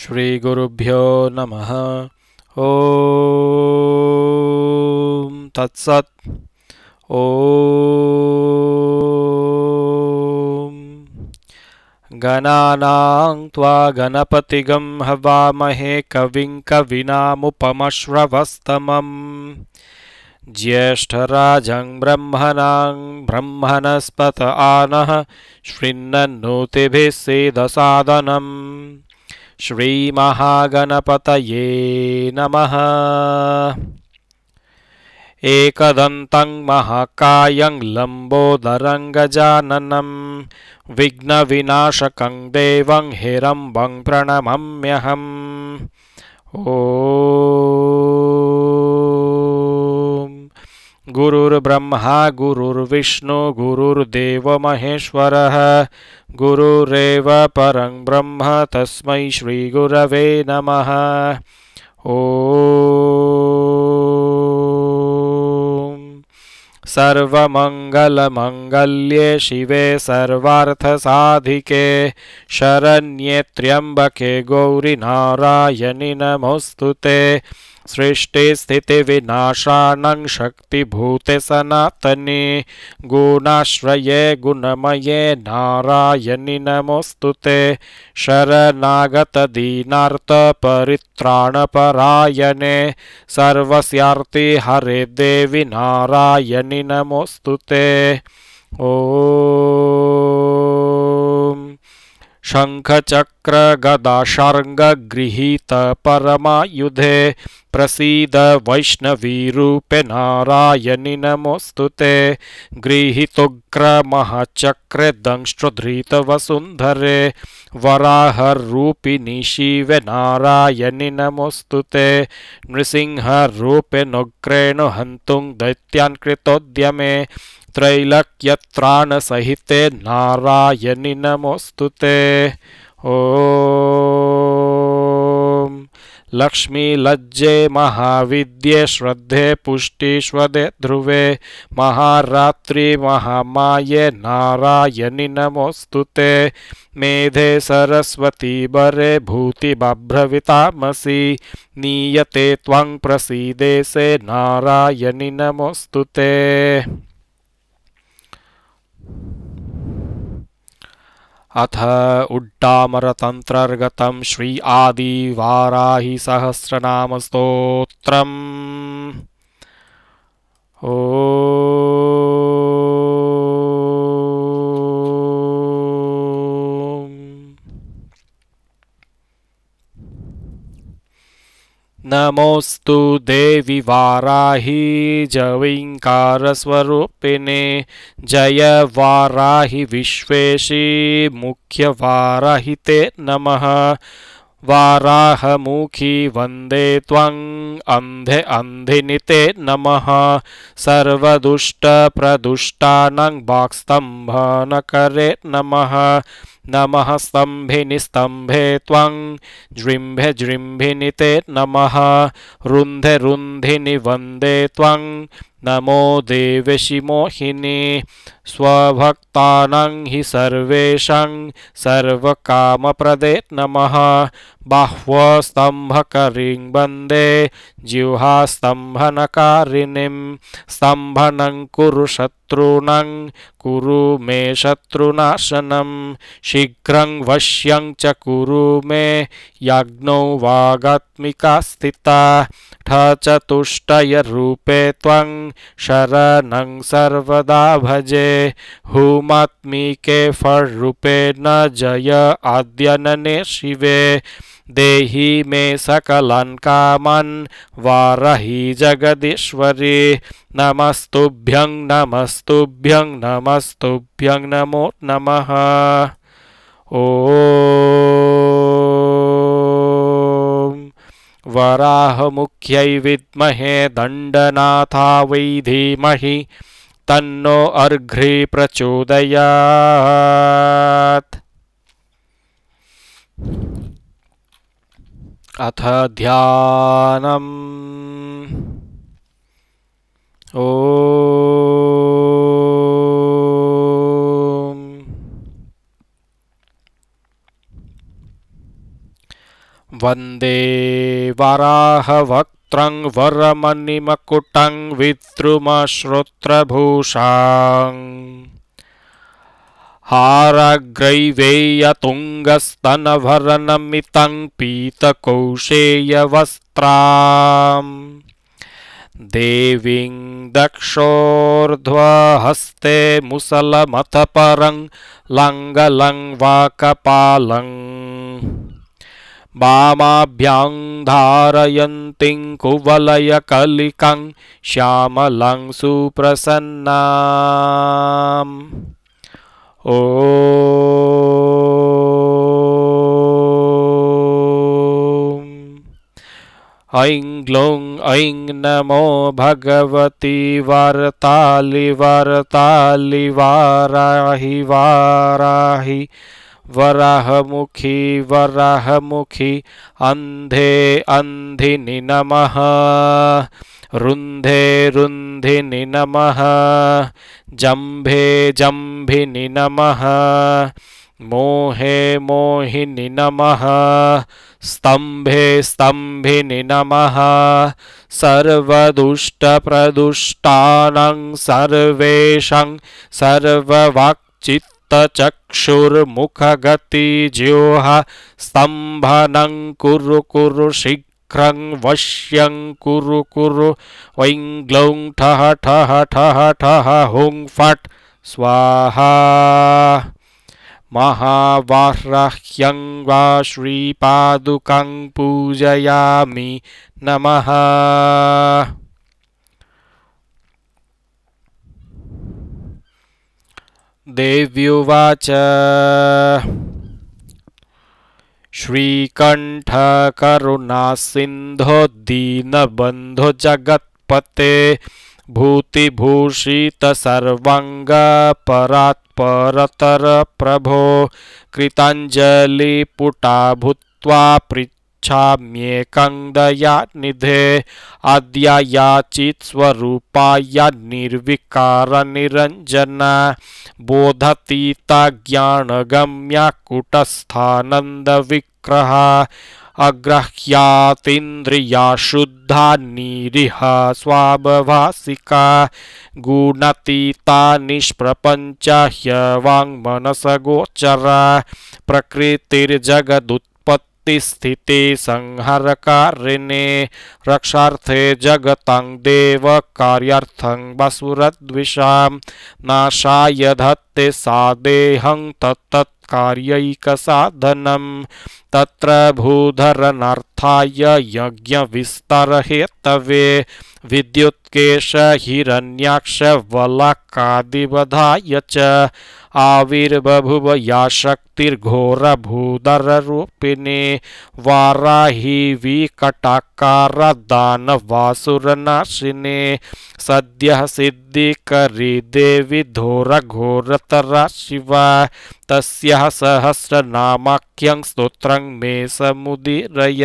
श्रीगुरुभ्यो नमः तत्सत् ॐ गणानां त्वा गणपतिगं हवामहे कविं कविनामुपमश्रवस्तमम् ज्येष्ठराजं ब्रह्मणां ब्रह्मणस्पत आनः श्रीन्नोतिभिस्सीदसादनम् श्रीमहागणपतये नमः एकदन्तं महाकायं गजाननं विघ्नविनाशकं देवं हिरम्बं प्रणमम्यहम् ओ गुरुर्ब्रह्मा गुरुर्विष्णु गुरुर्देवमहेश्वरः गुरुरेव परं ब्रह्म तस्म श्रीगुरव नम ओ सर्वमङ्गलमङ्गल्ये शिवे सर्वार्थसाधिके शरण्ये त्र्यम्बके गौरि नारायणि नमोऽस्तु सृष्टिस्थितिविनाशानां शक्तिभूते सनातनी गुणाश्रये गुणमये नारायणि नमोस्तु ते शरनागतदीनार्तपरित्राणपरायणे सर्वस्यार्ति हरे देवि नारायणि नमोस्तु ते ओ प्रसीद शङ्खचक्रगदाशर्गृहीतपरमायुधे प्रसीदवैष्णवीरूपे नारायणी नमुस्तुते गृहीतोग्रमहाचक्रेदंष्टुधृतवसुन्धरे वराहरूपि नारायणि नारायणी नमुस्तुते नृसिंहरूपे नुग्रेणो हन्तुं दैत्यान्कृतोद्यमे त्रैलक्यत्राणसहिते नारायणि नमस्तु ते ओ लक्ष्मीलज्जे महाविद्ये श्रद्धे पुष्टिष्वदे ध्रुवे महारात्रिमहामाये नारायणी नमोस्तुते मेधे सरस्वतीबरे भूतिबभ्रवितामसि नीयते त्वं प्रसीदेशे नारायणि नमस्तु ते अथ उड्डामरतन्त्रर्गतं श्री सहस्रनाम ओ नमोऽस्तु देवि वाराहि जय जयवाराहि विश्वेशी मुख्यवाराहिते नमः वाराहमुखी वन्दे त्वं अन्धे अन्धिनि नमः सर्वदुष्टप्रदुष्टानां वाक् स्तम्भनकरे नमः नमः स्तम्भिनि स्तम्भे त्वं जृम्भ जृम्भिनि ते नमः रुन्धरुन्धिनि वन्दे त्वं नमो देवशिमोहिनी स्वभक्तानां हि सर्वेषां सर्वकामप्रदे नमः बाह्वस्तम्भकरीं वन्दे जिह्वास्तम्भनकारिणीं स्तम्भनं कुरु शत्रून् कुरु मे शत्रुनाशनं शीघ्रं वश्यं च कुरु मे याज्ञौ वागात्मिकास्थिता ठ चतुष्टयरूपे त्वं शरण सर्वदा भजे फल रूपे न जय आद्यनने शिवे देहि मे सकलान् कामन् वारही जगदीश्वरी नमस्तुभ्यं नमस्तुभ्यं नमस्तुभ्यं नमो नमः ओ वराह मुख्य विद्महे दंडनाथ वै धीमहि तन्नो अर्घ्रि प्रचोदयात अथ ध्यान ओ वंदे वराहवक्त्रं वरमणिमकुटं विद्रुमश्रोत्रभूषा हारग्रैवेयतुङ्गस्तनभरनमितं पीतकौशेयवस्त्रा देवीं दक्षोर्ध्वहस्ते मुसलमथपरं लङ्गलं वाकपालम् वामाभ्यां कलिक श्यामल सुप्रसन्ना ओ ॐ ऐं ग्लौं ऐं नमो भगवती वार्तालि वार्तालि वाराहि वाराहि वराहमुखी वराहमुखी अन्धे अन्धिनि नमः रुन्धे रुन्धिनि नमः जम्भे जम्भिनि नमः मोहे मोहिनि नमः स्तंभे स्तम्भिनि नमः सर्वदुष्टप्रदुष्टानं सर्वेषां सर्ववाक्चित् चक्षुर्मुखगतिज्योः स्तम्भनं कुरु कुरु शीघ्रं वश्यं कुरु वैङ्लौं ठः ठः ठः ठः हुङ् फट् स्वाहा महावाह्रह्यं वा श्रीपादुकं पूजयामि नमः देव्युवाच सिंधु दीनबंधु जगत्पते भूतिभूषित सर्वंग परात्परतर प्रभो कृताञ्जलिपुटा भूत्वा पृच्छ गच्छाम्येकन्दया निधे निर्विकार निर्विकारनिरञ्जन बोधतीता ज्ञानगम्या कुटस्थानन्दविग्रह अग्रह्यातीन्द्रिया शुद्धा निरीह स्वामभासिका गुणतीता निष्प्रपञ्च ह्यवाङ्मनसगोचरा प्रकृतिर्जगदुत् स्थिते संहारकारिणे रक्षार्थे जगतां देव कार्यार्थं वसुरद्विषां नाशाय धत्ते सा देहं तत्तत्कार्यैकसाधनं तत्र भूधरनार्थाय यज्ञविस्तरहेतवे विद्युत्केश हिरण्याक्ष च आविर्बभुव या शक्तिर्घोरभूदररूपिणी वाराही विकटाकारदानवासुरनाशिने सद्यः सिद्धिकरी देवि घोरतरा शिवा तस्य सहस्रनामा स्तोत्रं मे समुदीरय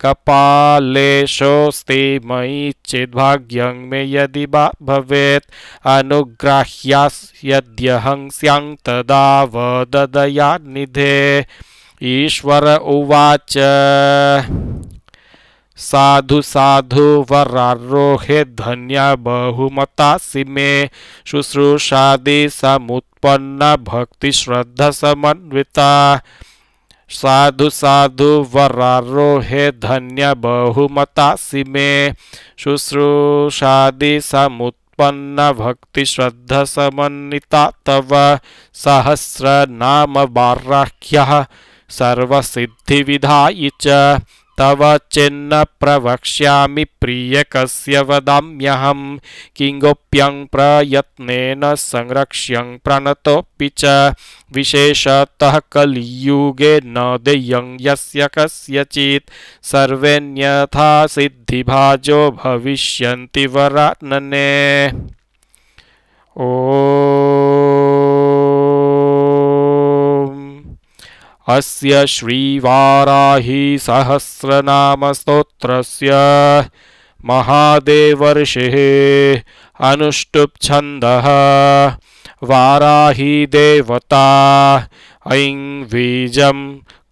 कपालेशोऽस्ति मयि चेद्भाग्यं मे यदि वा भवेत् अनुग्राह्यास्यद्यहं स्यां तदा वददयानिधे ईश्वर उवाच वरारोहे धन्या बहुमतासि मे शुश्रूषादि समुत्पन्ना भक्तिश्रद्धा समन्विता साधु साधु हे धन्य बहुमता सिमे शुश्रूषादि समुत्पन्न भक्ति श्रद्धा समन्विता तव सहस्र नाम बाराख्यः सर्वसिद्धिविधायि च तव चिन्न प्रवक्ष्यामि प्रियकस्य वदाम्यहं प्रयत्नेन संरक्ष्यं प्रणतोऽपि च विशेषतः कलियुगे न देयं यस्य कस्यचित् सिद्धिभाजो भविष्यन्ति वरानने ओ अस्य श्रीवाराहीसहस्रनामस्तोत्रस्य महादेवर्षिः अनुष्टुप्छन्दः वाराहीदेवता ऐं बीजं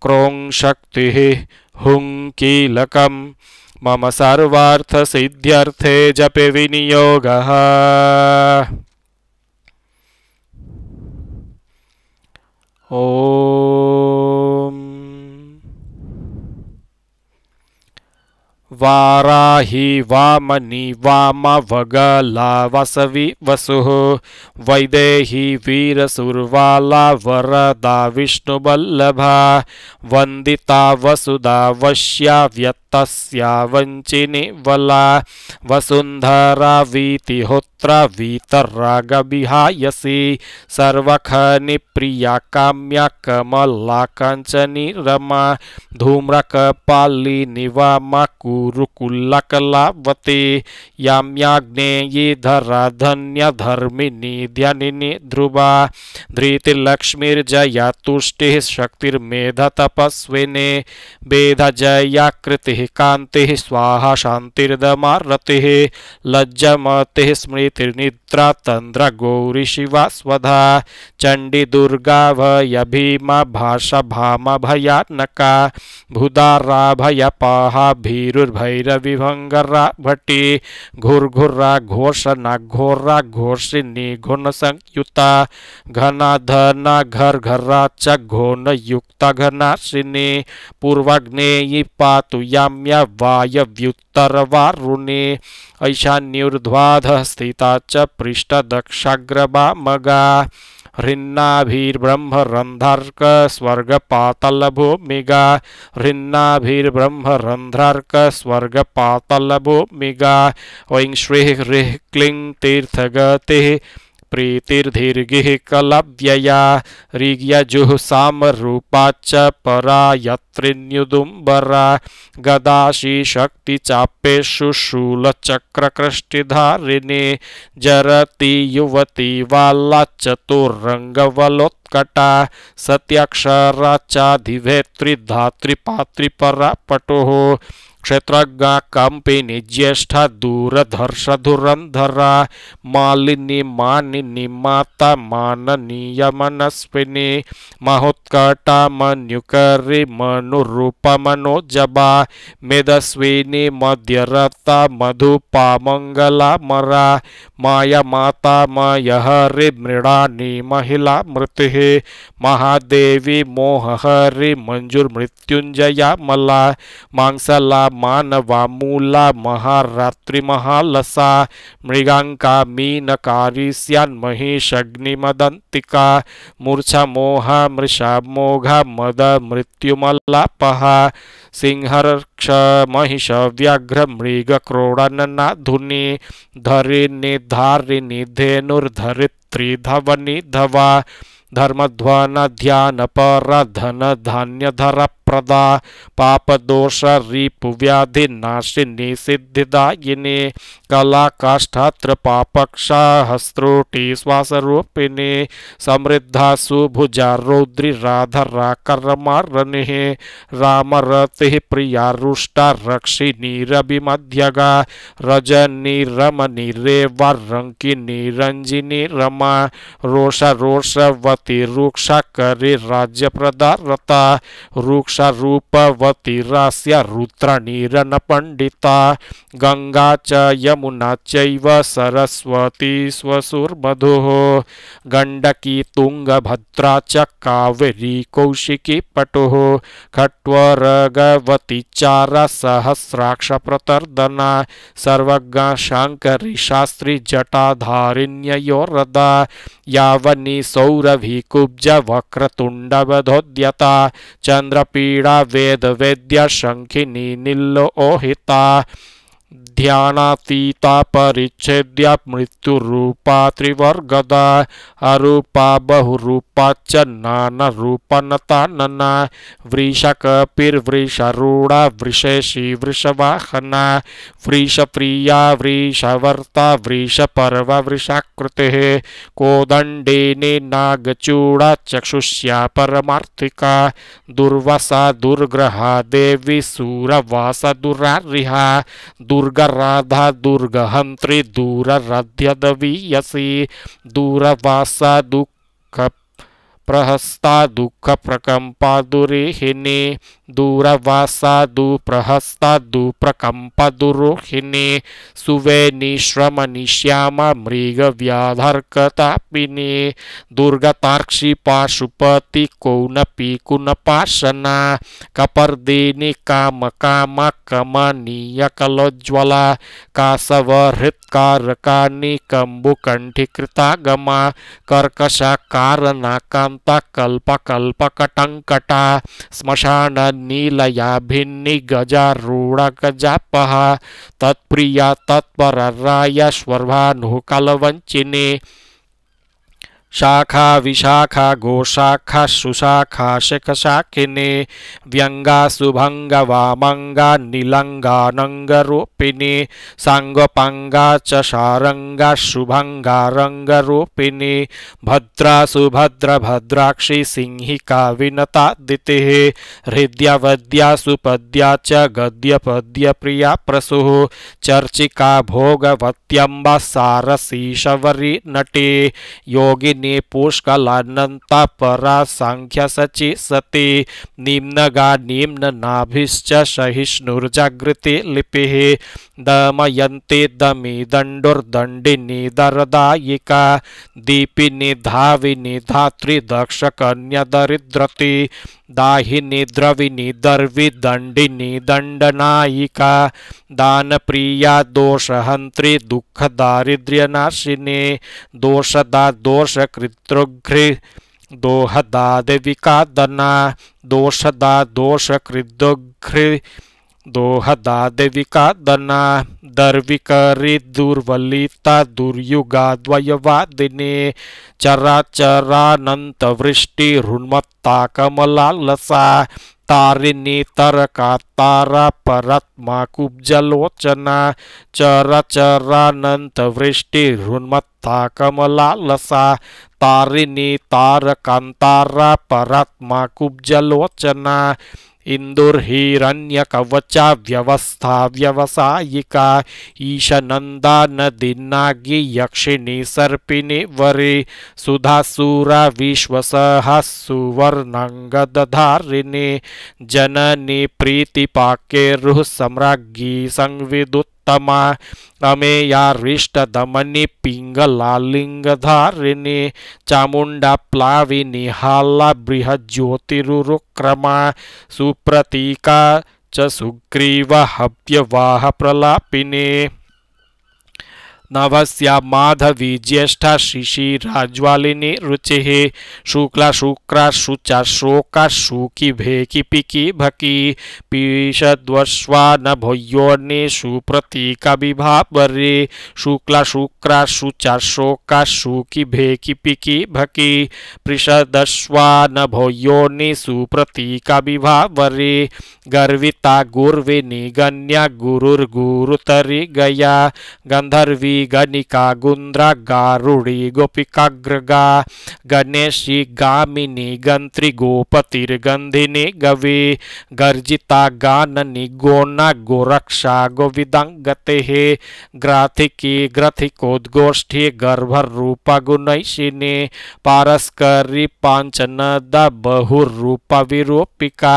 क्रों शक्तिः हुङ्कीलकं मम सर्वार्थसिद्ध्यर्थे जपि विनियोगः ॐ वाराहि वामनि वामवगला वसवि वसुः वैदेहि विष्णुवल्लभा वन्दिता वसुदा व्यत् तस्या वञ्चिनि वला वसुन्धरावीति होत्र वीतरागविहायसि प्रिया काम्या कमला कंचनी रमा धूम्रकपालिनि वा मकुरुकुलकलावती याम्याग्नेयी धर्मिनी ध्यानिनि ध्रुवा धृतिलक्ष्मीर्जया तुष्टिः शक्तिर्मेध जया वेधजयाकृतिः कांति स्वाहा शांतिर्दमारति लज्जमति स्मृतिर्नि चंद्र तन्द्र गौरिशिवा स्वधा चण्डी दुर्गा भय भीम भाष भाम भयानका भुदारा भय पाहा भीरुर्भैरविभङ्गरा भटी घुर्घुर्रा घोष न नाघोर्रा घोषिनी घुन संयुता घना धना घर घर्रा च घोन युक्ता घना श्रीनी पातु याम्य वायव्युत उत्तरवारुणे ईशान्युर्ध्वाध स्थिता च पृष्ठदक्षाग्रवामगा हृन्नाभिर्ब्रह्मरन्ध्रार्क स्वर्गपातलभूमिगा हृन्नाभिर्ब्रह्मरन्ध्रार्क स्वर्गपातलभूमिगा ऐं श्रीः ह्रीः क्लीं तीर्थगतिः प्रीतिर्धीर्घि कलव्यया ऋग्यजुःसामरूपा च परा यत्रिन्युदुम्बरा गदाशीशक्तिचापेषु शूलचक्रकृष्टिधारिणी जरति युवती वाल्लाचतुरङ्गवलोत् कटा सत्यक्षरा चाधिभेत्रिधात्रिपात्रिपरा पटुः क्षेत्र कंपिनी ज्येष्ठ दूरधर्ष धुरंधर मालिनी मानिनी माता माननीय मनस्विनी महोत्कट मनुकरी मनुरूप मनोजबा मेदस्विनी मध्यरता मधुपा मंगला मरा माया माता मयहरि मृणानी महिला मृति महादेवी मोहहरि मंजुर मृत्युंजया मला मांसला मानवामूला महारात्रिमहालसा मृगाङ्का मीनकारिष्यान्महिषग्निमदन्तिका मूर्छमोहा मृषामोघा मदमृत्युमल्लापः सिंहर्क्ष महिष व्याघ्रमृगक्रोडननाधुनि धरिणि धारिणि धवा धर्मध्वन ध्यान पर धन धान्य धरा प्रदा पापदोष रिप व्याधि नाशिनी सिद्धिदायिने कला काष्ठात्र पापक्षा हस्त्रोटी श्वास रूपिणे समृद्धा सुभुजा रौद्रि राधरा कर्मारणे राम रति प्रिया रुष्टा रक्षिणी रवि मध्यगा रजनी रमनी रेवा रंकिनी रंजिनी रमा रोष रोषवती रुक्षा करी राज्य प्रदारता रुक्ष वृक्षरूपवतिरास्य रुद्रणीरणपण्डिता गङ्गा च यमुना चैव सरस्वती स्वसुर्मधुः गण्डकी तुङ्गभद्रा च कावेरी कौशिकी पटुः खट्वरगवती चारसहस्राक्षप्रतर्दना सर्वज्ञा शाङ्करी शास्त्री जटाधारिण्ययोरदा यावनी सौरभि कुब्ज चन्द्रपी गीड़ा वेद विद्या शङ्खिनी निल्लोहिता ध्यानातीता परिच्छेद्या मृत्युरूपा त्रिवर्गद अरूपा बहुरूपा च नानरूपनतानना वृषकपिर्वृषरूढा वृषेषी वृषवाहना प्रिया वृषवर्ता वृषपर्व कोदंडे कोदण्डेने नागचूडा चक्षुष्या परमार्थिका दुर्वसा दुर्ग्रहा देवी सूरवास दुरारिहा दुर्गा राधा दुर्गहन्त्रे दूरद्यादवि प्रहस्ता दुख प्रकंपा दुरिहिणी दूरवासा दुप्रहस्ता दुप्रकम्प दुरुहिणी सुवे निश्रम निश्याम मृगव्याधर्कतापिनी दुर्गताक्षी पाशुपति कुन पाशना कपर्दिनि काम काम कमनीय कलोज्ज्वला कासवहृत्कारकानि कम्बुकण्ठीकृतागमा कर्कशकारनाकम् कल्पकल्पकटङ्कट श्मशाननीलया भिन्नि गजारूढक जपः तत्प्रिया तत्पर राय स्वर्भानुकलवञ्चिनी शाखा विशाखा गोशाखा सुशाखा शिख शाखिने व्यंगा सुभंग वामंगा नीलंगानंग रूपिणी सांगपंगा चारंगा शुभंगा रंग रूपिणी भद्रा सुभद्र भद्राक्षी सिंहिका विनता दिते हृदय वद्या सुपद्या च गद्य पद्य प्रिया प्रसु चर्चिका भोगवत्यंबा सारसी शवरी नटी योगिनी ने पुष्कलानन्ता परा सांख्य सचि सति निम्नगा निम्न नाभिश्च सहिष्णुर्जागृति लिपिः दमयन्ति दमिदण्डुर्दण्डिनिदरदायिका दीपिनि धाविनि धातृदक्षकन्यदरिद्रति दाहिनी द्रविनी दर्वी दंडिनी दंडनायिका दान प्रिया दोषहंत्री दुख दारिद्र्यनाशिनी दोषदा दोष कृघ्रि दोह दा देविका दना दोहदा देविका दना दर्विकरी दुर्वलिता दुर्युगा द्वयवादिने चराचरानंत वृष्टि हृन्मत्ता कमला लसा तारिणी तरका तारा परात्मा कुब्जलोचना चराचरानंत वृष्टि हृन्मत्ता कमला लसा तारिणी तारकांतारा परात्मा कुब्जलोचना इंदुर्हिण्यकवचा व्यवस्था व्यवसायिका नंदा नदिनागी यक्षिणी सर्पिणी वरे सुधासूरा विश्वसहा सुवर्णंगदधारिणे जननी प्रीतिपाकेरुः सम्राज्ञी संविदुत उत्तमा अमे या हृष्टधमनि पिङ्गलालिङ्गधारिणि चामुण्डा प्लाविनि हाला बृहज्योतिरुरुक्रमा सुप्रतीका च सुग्रीवहव्यवाहप्रलापिनी नवस्या माधवी ज्येष्ठा शिशि राज्वालिनी रुचि शुक्ला शुक्रा शुचा शोका शुकि भेकि पिकि भकि पीषद्वस्वा नभोयोर्नि सुप्रतीका विभावरे शुक्ला शुक्रा शुचा शोका शुकि भेकि पिकि भकि पृषदस्वा नभोयोर्नि सुप्रतीका विभावरे गर्विता गुर्वे निगन्या गुरुर्गुरुतरि गया गंधर्वी गणिका गुन्द्रा गारुड़ी गोपिकाग्रगा गणेशी गामिनी गंत्री गोपतिर्गंधिनी गवी गर्जिता गाननी गोना गोरक्षा गोविदंगते ग्राथिकी गर्भ रूप गुणैषिनी पारस्करी पांचनद बहुरूप विरूपिका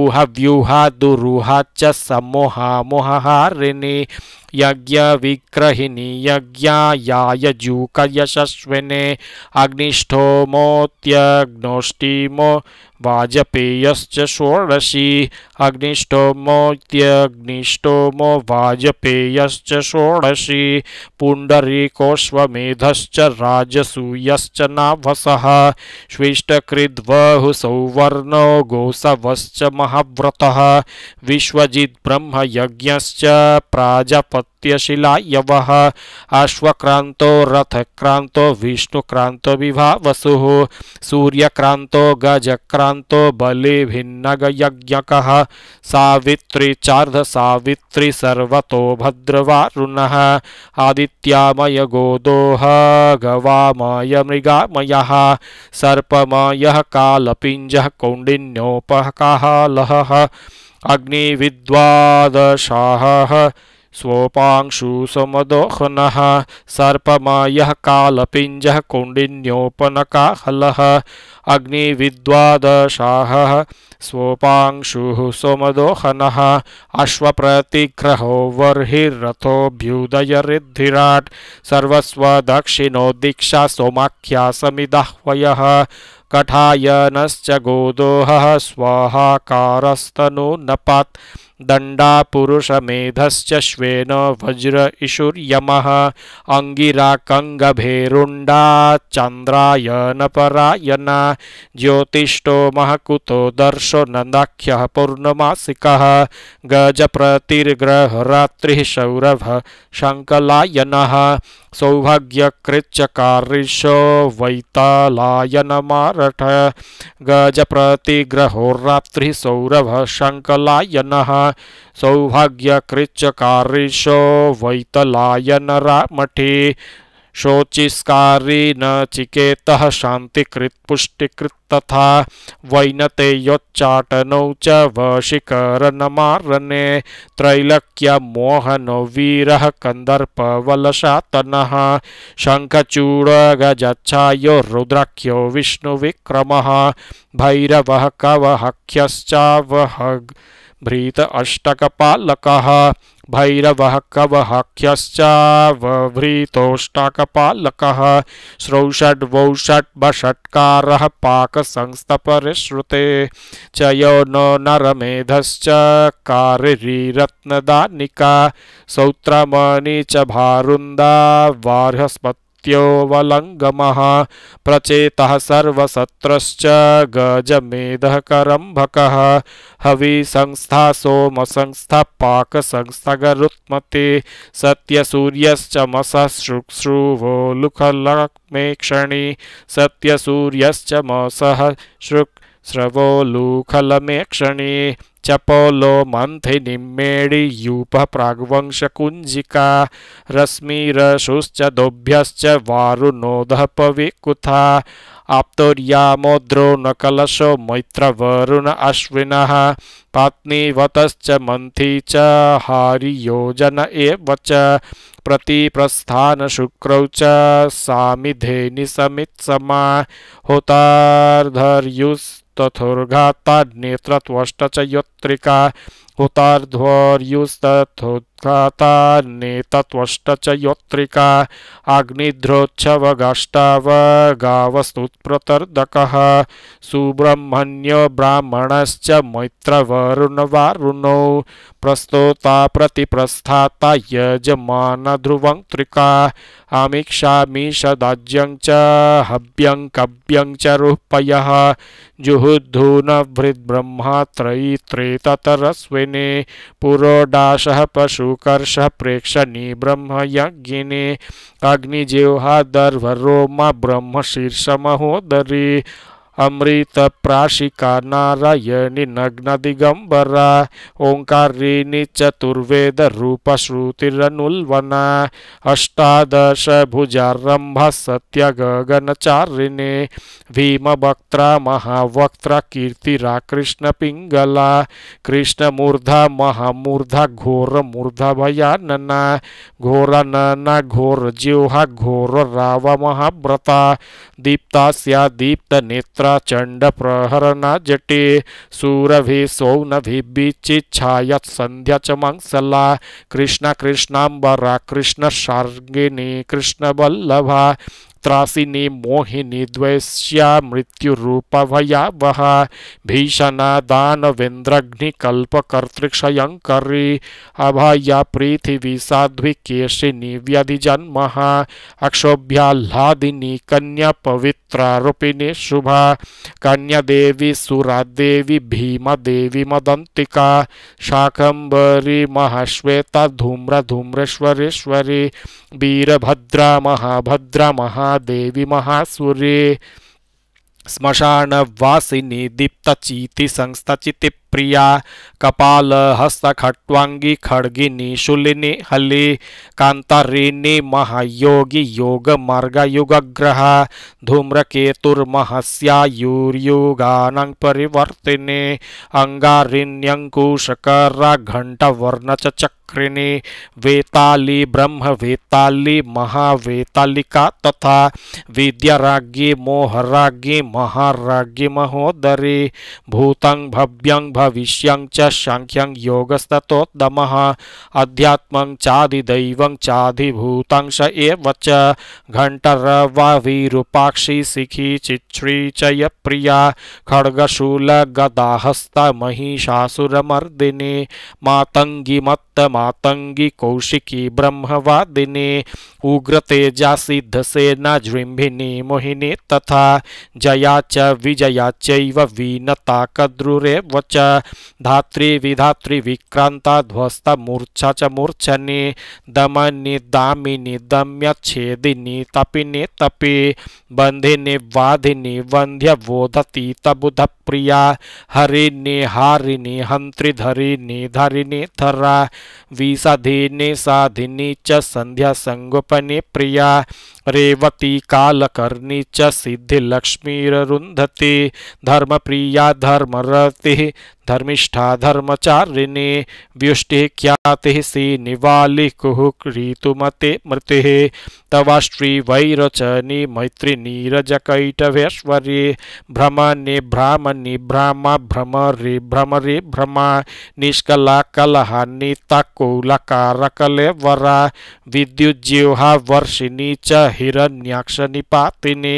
ऊह व्यूहा दुरूहा च समोहा मोहारिणी यज्ञविग्रहिणी यज्ञायायजूकयशस्विने अग्निष्ठोमोऽत्यग्नोष्टिमो वाजपेयश्च षोडशी अग्निष्ठोमोऽत्यग्निष्टोमो वाजपेयश्च षोडशी पुण्डरीकोऽश्वमेधश्च राजसूयश्च नाभसः स्विष्टकृद्वहुसौवर्णो गोसवश्च महाव्रतः विश्वजिद्ब्रह्मयज्ञश्च प्राजप सत्यशिला यव अश्वक्रांतो रथक्रांतो विष्णुक्रांतो विभावसु सूर्यक्रांतो गजक्रांतो यज्ञक सावित्री चार्ध सावित्री सर्वतो भद्रवारुण आदित्यामय गोदोह गवामय मृगामय सर्पमय कालपिंज कौंडिन्योपकालह अग्निविद्वादशाः स्वोपांशुः सर्पमायः कालपिञ्जः कुण्डिन्योपनकाहलः हलः अग्निविद्वादशाहः स्वोपांशुः सोमदोहनः अश्वप्रतिग्रहो वर्हिरथोऽभ्युदयरिद्धिराट् सर्वस्वदक्षिणो दीक्षा सोमाख्या समिदाह्वयः कठायनश्च गोदोहः स्वाहाकारस्तनु नपात् दंडा पुरुष मेधस्य श्वेन वज्र ईशुर्यम अंगिरा कंगभेरुंडा चंद्रायन परायण ज्योतिष्टो महकुतो दर्शो नंदाख्य पूर्णमासिक गज प्रतिर्ग्रह रात्रि सौरभ शंकलायन गज वैतालायनमारठ रात्रि सौरभ शङ्कलायनः सौभाग्यकृत्य कार्यो शोचिस्कारी न चिकेतः शान्तिकृत्पुष्टिकृत्तथा वैनतेयोच्चाटनौ च वीरह त्रैलक्यमोहनवीरः कन्दर्पवलशातनः शङ्खचूडगजायो रुद्राक्ष्यो विष्णुविक्रमः भैरवः कव ह्यश्चावहभृत अष्टकपालकः भैरवः कवः ह्यश्च वभ्रीतोष्णकपालकः श्रौषड्वौषट्बषट्कारः पाकसंस्तपरिश्रुते च यो नो नरमेधश्च कारिरीरत्नदानिका सौत्रमणि च भारुन्दा वार्हस्पत् त्यलङ्गमः प्रचेतः सर्वसत्रश्च गजमेधकरम्भकः हविसंस्थासोमसंस्थपाकसंस्थागरुत्मते सत्यसूर्यश्च मसः शुक्रुवो लुखलेक्षणि सत्यसूर्यश्च मसः शुक् श्रवो लूखलमेक्षणे चपोलो मन्थिनिम्मेडियूपः प्राग्वंशकुञ्जिका रश्मिरशुश्च दोभ्यश्च पविकुथा आप्तोर्यामोद्रो न कलशो अश्विनः पात्नीवतश्च मन्थि च हारियोजन एव च प्रतिप्रस्थान शुक्रौ चाधे निशमित समित्समा नेत्रिका नेत्रत्वष्ट योत्रिका नेतत्वश्च योत्रिका अग्निध्रोच्छवगाष्टावगावस्तुप्रतर्दकः सुब्रह्मण्यो ब्राह्मणश्च मैत्रवरुणवारुणौ प्रस्तोता प्रतिप्रस्थाता त्रिका अमीक्षामीशदाज्ञं च हव्यं कव्यं च रूपयः जुहुर्धून हृद्ब्रह्म त्रयित्रेतरस्विने पुरोडासः पशुः कर्ष प्रेक्षणी ब्रह्म यज्ञिने अग्निजेहादर्भरोम ब्रह्मशीर्षमहोदरी अमृत प्राशिका नारायणी नग्न दिगंबर ओंकारिणी चतुर्वेद रूप श्रुतिरनुल्वना अष्टादश भुजारंभ सत्य गगनचारिणी भीम वक्त महावक्त कीर्तिरा कृष्ण पिंगला कृष्ण मूर्धा महामूर्धा घोर मूर्धा भयानना घोर नना घोर ज्योह घोर राव महाव्रता दीप्ता दीप्त नेत्र चंड प्रहर न जटे सूरभि सौनभिबिचिच्छायत्सन्ध्या च मङ्सला कृष्ण कृष्णाम्बरा कृष्ण बल्लभा त्रासिनी मोहिनी मृत्यु रूप भया वह भीषण दानवेन्द्रग्निकल्पकर्तृक्षयङ्करी अभय पृथिवी व्यधि व्यधिजन्म अक्षोभ्याह्लादिनी कन्या पवित्रारूपिणी शुभा कन्या देवी सुरा देवी भीम देवी मदंतिका शाकंबरी महाश्वेता धूम्र धूम्रेश्वरेश्वरी वीरभद्रा महाभद्रा महा महासूर्य देवि महासुरे श्मशानवासिनि दीप्तचीति संस्तचिति प्रिया कपाल हस्त खट्वांगी खड़गिनी शूलिनी हली कांतारिणी महायोगी योग मार्ग युगग्रह धूम्रकेतुर्महस्यायुर्युगानं परिवर्तिने अंगारिण्यंकुशकर घंट वर्ण चक्रिणी वेताली ब्रह्मवेताली महावेतालिका तथा विद्याराज्ञी मोहराज्ञी महाराज्ञी महोदरी भूतं भव्यं विश्यंग च शङ्ख्यं योगस्ततोद्दमः अध्यात्मं चादिदैवं चाधिभूतं च एव च घण्टरवाविरूपाक्षी शिखी चिच्छ्री च यप्रिया खड्गशूलगदाहस्तमहिषासुरमर्दिने मातङ्गि कौशिकी ब्रह्मवादिने उग्रतेजा सिद्धसेना जृम्भिनी मोहिनी तथा जया च विजया चैव वीनता कद्रुरेव धात्री विधात्री विक्रांता ध्वस्त मूर्छा च मूर्छनि दमनि दामिनी दम्य छेदिनी तपिनी तपि बंधिनी बाधिनी वंध्य बोधती तबुध प्रिया हरिणी हारिणी हंत्री धरिणी धरा विसधिनी साधिनी च संध्या संगोपनी प्रिया रेवती कालकर्णी च सिद्धिलक्ष्मीरुन्धते धर्मप्रिया धर्मरतिः धर्मिष्ठा धर्मचारिणी व्युष्टि ख्यातिः श्रीनिवालिकुः क्रीतुमते मृतिः तव श्रीवैरचनि मैत्रिनीरजकैटभेश्वरे भ्रमनि भ्रामनि भ्राम भ्रमरि भ्रमरि भ्रम निष्कला कलहानि कलेवरा विद्युज्जिह्वा वर्षिणी च हिरण्याक्षनिपा तिने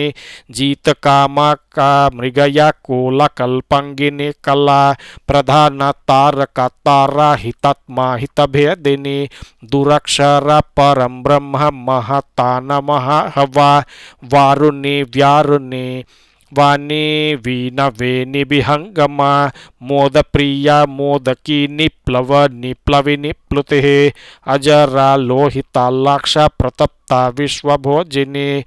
जीत काम का मृगया कोला कल्पंगिने कला प्रधान तारका तारा हितात्मा हितभेदिने दुराक्षर परम ब्रह्म महतान महवा वारुणे व्यारुणे वाणी वीनवे निबिहंगम मोद प्रिया मोदकी निप्लव निप्लवि निप्लुते अजरा लोहिता लाक्ष प्रतप सत्ता विश्वभो जिनी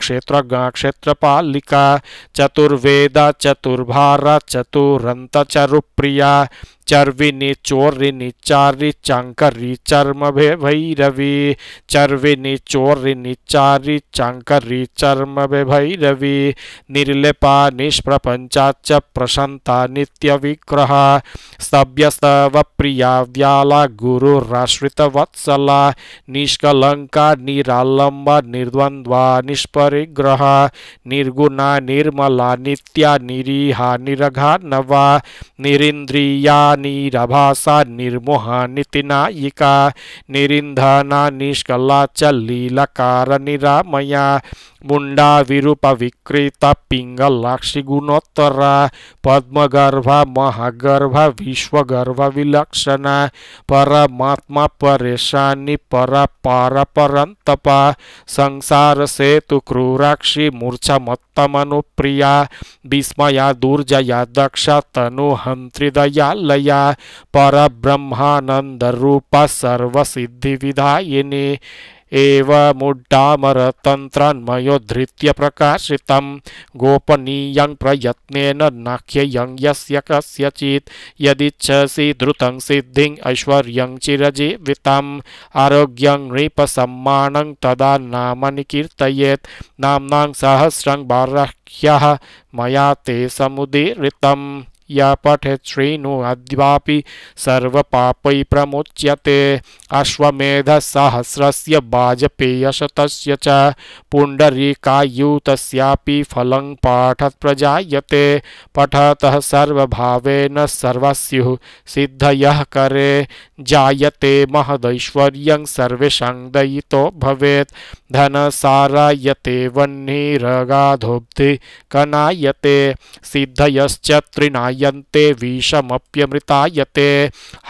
क्षेत्र क्षेत्रपालिका चतुर्वेद चतुर्भार चतुरंत चरुप्रिया चर्विनी चोरिनी चारि चंकरी चर्म भैरवी चर्विनी चोरिनी चारि चंकरी चर्म भैरवी निर्लिपा निष्प्रपंचाच प्रशंता नित्य विग्रह सभ्यस्तव प्रिया व्याला गुरुराश्रित वत्सला निष्कलंक निरालंब निर्द्वंद्व निष्परिग्रह निर्गुण निर्मला नित्या निरीहा निरघा नवा निरिंद्रिया निरभासा निर्मोह नितिनायिका निरिंधना निष्कला च लीलकार निरामया मुंडा विरूप विकृत पिंगलाक्षि पद्मगर्भ महागर्भ विश्वगर्भ विलक्षण परमात्मा परेशानी पर पर परंतप संसार सेतु क्रूराक्षी मूर्छा मत्तमनुप्रिया विस्मया दुर्जया दक्ष तनुहंत्रिदया लया पर ब्रह्मानंद रूप सर्व सिद्धि विधायिनी एवमुड्डामरतन्त्रान्मयोद्धृत्य प्रकाशितं गोपनीयं प्रयत्नेन नाख्ययं यस्य कस्यचित् यदिच्छसि द्रुतं सिद्धिं ऐश्वर्यं चिरजीवितम् आरोग्यं नृपसम्मानं तदा नामनि कीर्तयेत् नाम्नां सहस्रं बारह्यः मया ते समुदीरितम् या श्रीनु श्रेणुरद्वापि प्रमुच्य प्रमुच्यते अश्वमेधसहस्रस्य वाजपेयशतस्य च पुण्डरीकायुतस्यापि फल पाठ प्रजाते पठतः सर्वभावेन सर्व्यु सिद्धयः करे जायते महदैश्वर्यं सर्वेषां दयितो भवेत् सारायते वह्निरगाधोब्धि कनायते सिद्धयश्च त्रिनाय हारयन्ते विषमप्यमृतायते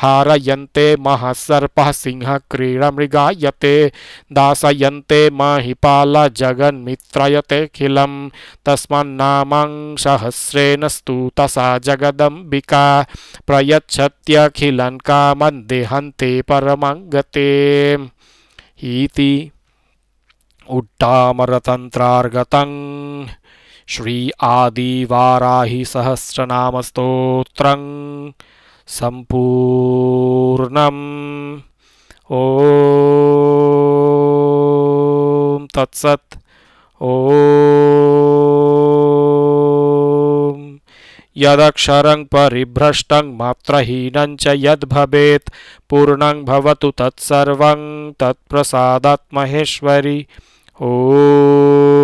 हारयन्ते महसर्पः सिंह क्रीडमृगायते दासयन्ते महिपालजगन्मित्रायतेऽखिलं तस्मान्नामं सहस्रेण स्तुत सा जगदम्बिका प्रयच्छत्यखिलं कामं देहन्ते परमङ्गते इति उड्डामरतन्त्रार्गतम् श्री आदिवाराहि सहस्रनामस्तोत्रं सम्पूर्णम् ॐ तत्सत् ॐ यदक्षरं परिभ्रष्टं मात्रहीनं च यद्भवेत् पूर्णं भवतु तत्सर्वं